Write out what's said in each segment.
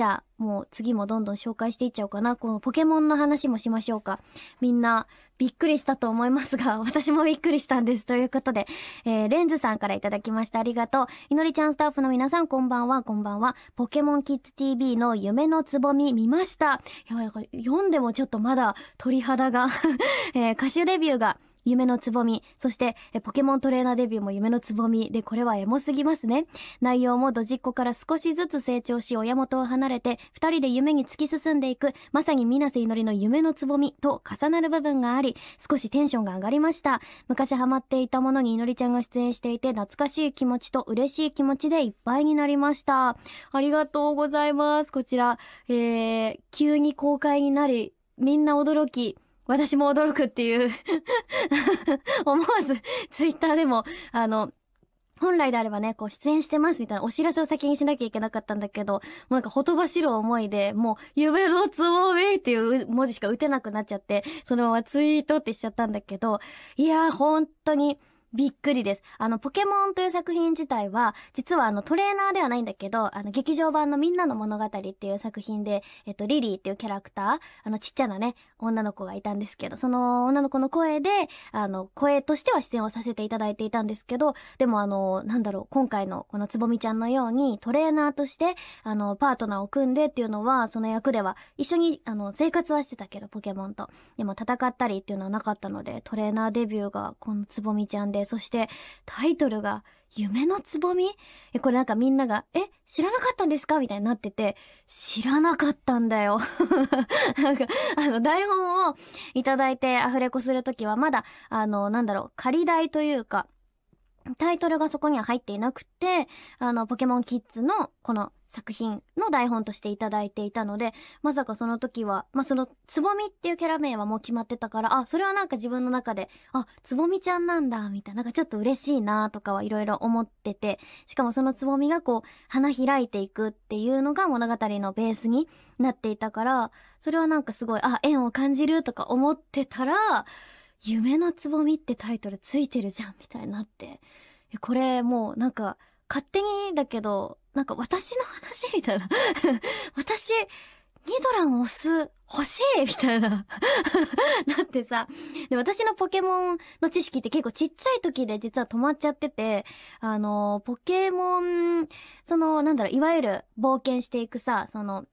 じゃあ、もう次もどんどん紹介していっちゃおうかな。このポケモンの話もしましょうか。みんなびっくりしたと思いますが、私もびっくりしたんです。ということで、えー、レンズさんからいただきました。ありがとう。いのりちゃんスタッフの皆さん、こんばんは、こんばんは。ポケモンキッズ TV の夢のつぼみ見ました。やばい、読んでもちょっとまだ鳥肌が えー、歌手デビューが夢のつぼみ、そしてポケモントレーナーデビューも夢のつぼみで、これはエモすぎますね。内容もドジっ子から少しずつ成長し、親元を離れて、二人で夢に突き進んでいく、まさに水瀬いのりの夢のつぼみと重なる部分があり、少しテンションが上がりました。昔ハマっていたものにいのりちゃんが出演していて、懐かしい気持ちと嬉しい気持ちでいっぱいになりました。ありがとうございます。こちら、えー、急に公開になり、みんな驚き、私も驚くっていう 思わずツイッターでも、あの、本来であればね、こう出演してますみたいなお知らせを先にしなきゃいけなかったんだけど、もうなんかほとばしる思いで、もう夢のつぼめっていう文字しか打てなくなっちゃって、そのままツイートってしちゃったんだけど、いやー本当にびっくりです。あの、ポケモンという作品自体は、実はあの、トレーナーではないんだけど、あの、劇場版のみんなの物語っていう作品で、えっと、リリーっていうキャラクター、あの、ちっちゃなね、女の子がいたんですけど、その女の子の声で、あの、声としては出演をさせていただいていたんですけど、でもあの、なんだろう、今回のこのつぼみちゃんのように、トレーナーとして、あの、パートナーを組んでっていうのは、その役では、一緒に、あの、生活はしてたけど、ポケモンと。でも戦ったりっていうのはなかったので、トレーナーデビューが、このつぼみちゃんで、て、そしてタイトルが夢のつぼみこれなんかみんなが、え、知らなかったんですかみたいになってて、知らなかったんだよ。なんか、あの、台本をいただいてアフレコする時はまだ、あの、なんだろう、仮台というか、タイトルがそこには入っていなくて、あの、ポケモンキッズの、この、作品の台本としていただいていたので、まさかその時は、まあ、その、つぼみっていうキャラ名はもう決まってたから、あ、それはなんか自分の中で、あ、つぼみちゃんなんだ、みたいな、なんかちょっと嬉しいなとかはいろいろ思ってて、しかもそのつぼみがこう、花開いていくっていうのが物語のベースになっていたから、それはなんかすごい、あ、縁を感じるとか思ってたら、夢のつぼみってタイトルついてるじゃん、みたいになって。これもうなんか、勝手にだけど、なんか私の話みたいな。私、ニドラン押す、欲しいみたいな。だ ってさ、で、私のポケモンの知識って結構ちっちゃい時で実は止まっちゃってて、あの、ポケモン、その、なんだろう、いわゆる冒険していくさ、その、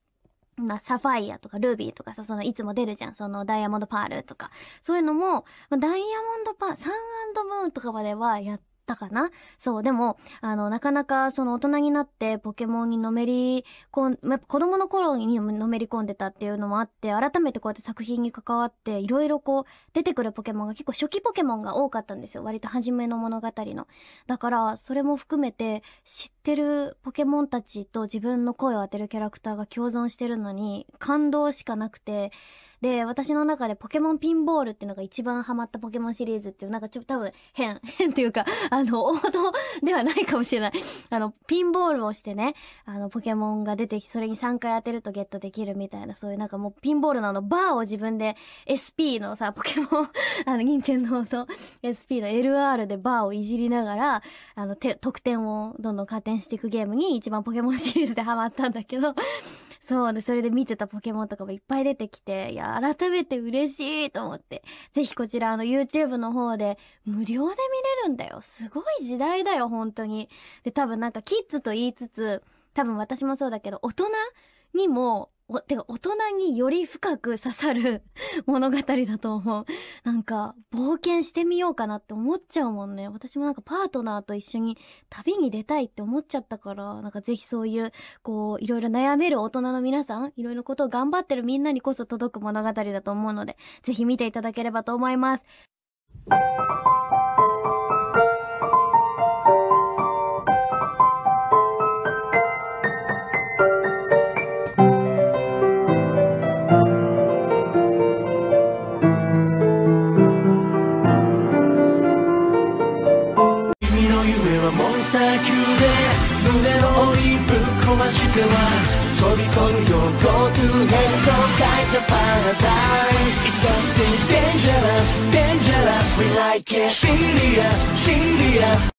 まあ、サファイアとかルビーとかさ、その、いつも出るじゃん。その、ダイヤモンドパールとか。そういうのも、まダイヤモンドパール、サンムーンとかまではやったかなそう、でも、あの、なかなかその大人になってポケモンにのめりこん、やっぱ子供の頃にのめり込んでたっていうのもあって、改めてこうやって作品に関わって、いろいろこう、出てくるポケモンが結構初期ポケモンが多かったんですよ。割と初めの物語の。だから、それも含めて、知ってるポケモンたちと自分の声を当てるキャラクターが共存してるのに、感動しかなくて、で、私の中でポケモンピンボールっていうのが一番ハマったポケモンシリーズっていう、なんかちょっと多分変、変っていうか、あの、王道ではないかもしれない。あの、ピンボールをしてね、あの、ポケモンが出てき、それに3回当てるとゲットできるみたいな、そういうなんかもうピンボールのあの、バーを自分で SP のさ、ポケモン あの、任天堂の SP の LR でバーをいじりながら、あの、得点をどんどん加点していくゲームに一番ポケモンシリーズでハマったんだけどそうで、それで見てたポケモンとかもいっぱい出てきて、いや、改めて嬉しいと思って、ぜひこちら、あの、YouTube の方で、無料で見れるんだよ。すごい時代だよ、本当に。で、多分なんか、キッズと言いつつ、多分私もそうだけど、大人にも、おてか大人により深く刺さる 物語だと思うなんか冒険してみようかなって思っちゃうもんね私もなんかパートナーと一緒に旅に出たいって思っちゃったからなんかぜひそういうこういろいろ悩める大人の皆さんいろいろことを頑張ってるみんなにこそ届く物語だと思うのでぜひ見ていただければと思います Kind of paradise It's something dangerous, dangerous We like it Serious, serious